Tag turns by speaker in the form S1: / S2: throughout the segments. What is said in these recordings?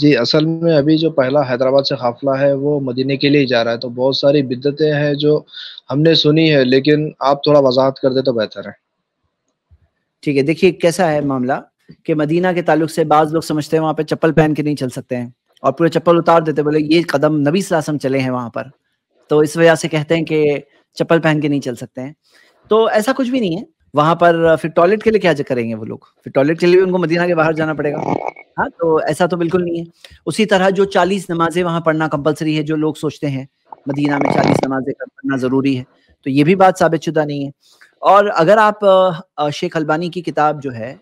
S1: जी असल में अभी जो पहला हैदराबाद से काफिला है वो मदीने के लिए जा रहा है तो बहुत सारी बिद्दतें हैं जो हमने सुनी है लेकिन आप थोड़ा वजाहत कर दे तो बेहतर है ठीक है देखिए कैसा है मामला कि मदीना के ताल्लुक से बाज लोग समझते हैं वहाँ पे चप्पल पहन के नहीं चल सकते हैं और पूरे चप्पल उतार देते बोले ये कदम नबी सलासम चले हैं वहाँ पर तो इस वजह से कहते हैं कि चप्पल पहन के नहीं चल सकते हैं तो ऐसा कुछ भी नहीं है वहां पर फिर टॉयलेट के लिए क्या करेंगे वो लोग फिर टॉयलेट के लिए भी उनको मदीना के बाहर जाना पड़ेगा हाँ तो ऐसा तो बिल्कुल नहीं है उसी तरह जो चालीस नमाजें वहाँ पढ़ना कंपलसरी है जो लोग सोचते हैं मदीना में चालीस नमाजें पढ़ना जरूरी है तो ये भी बात साबित शुदा नहीं है और अगर आप शेख अलबानी की किताब जो है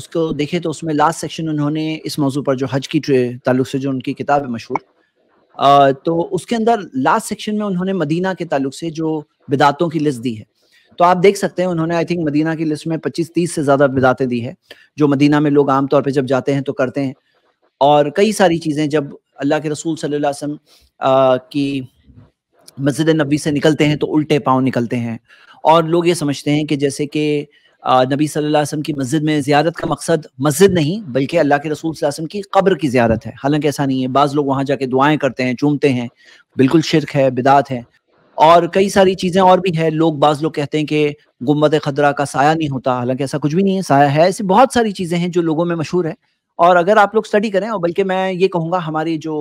S1: उसको देखें तो उसमें लास्ट सेक्शन उन्होंने इस मौजू पर जो हज की ताल्लुक से जो उनकी किताब है मशहूर तो उसके अंदर लास्ट सेक्शन में उन्होंने मदीना के ताल्लुक से जो बिदातों की लिस्ट दी है तो आप देख सकते हैं उन्होंने आई थिंक मदीना की लिस्ट में 25-30 से ज़्यादा बिदातें दी है जो मदीना में लोग आमतौर पर जब जाते हैं तो करते हैं और कई सारी चीज़ें जब अल्लाह के रसूल सल्लल्लाहु अलैहि वसल्लम की मस्जिद नबी से निकलते हैं तो उल्टे पाँव निकलते हैं और लोग ये समझते हैं कि जैसे कि नबी सल्लल्लाहु अलैहि वसल्लम की मस्जिद में ज़्यादत का मकसद मस्जिद नहीं बल्कि अल्लाह के रसूल वसल्लम की कब्र की ज़्यादत है हालांकि ऐसा नहीं है बाज़ लोग वहाँ जाके दुआएं करते हैं चूमते हैं बिल्कुल शिरक है बिदात है और कई सारी चीज़ें और भी है लोग बाज लोग कहते हैं कि गुम्बद खदरा का साया नहीं होता हालांकि ऐसा कुछ भी नहीं है साया है ऐसी बहुत सारी चीज़ें हैं जो लोगों में मशहूर है और अगर आप लोग स्टडी करें और बल्कि मैं ये कहूंगा हमारी जो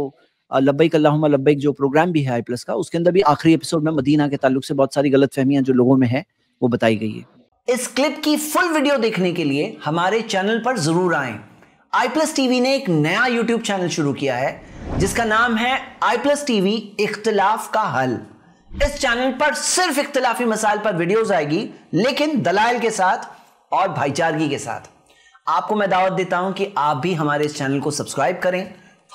S1: लब्बई अल्लाह लब्बैक जो प्रोग्राम भी है आई प्लस का उसके अंदर भी आखिरी एपिसोड में मदीना के ताल्लुक से बहुत सारी गलत फहमियां जो लोगों में है वो बताई गई है इस क्लिप की फुल वीडियो देखने के लिए हमारे चैनल पर जरूर आए आई प्लस टीवी ने एक नया यूट्यूब चैनल शुरू किया है जिसका नाम है आई प्लस टीवी इख्तलाफ का हल इस चैनल पर सिर्फ इख्तलाफी मसाइल पर वीडियोस आएगी लेकिन दलाल के साथ और भाईचारगी के साथ आपको मैं दावत देता हूं कि आप भी हमारे इस चैनल को सब्सक्राइब करें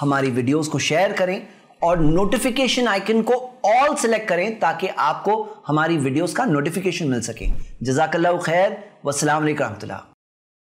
S1: हमारी वीडियोस को शेयर करें और नोटिफिकेशन आइकन को ऑल सेलेक्ट करें ताकि आपको हमारी वीडियोस का नोटिफिकेशन मिल सके जजाकल्ला खैर वसलाम रही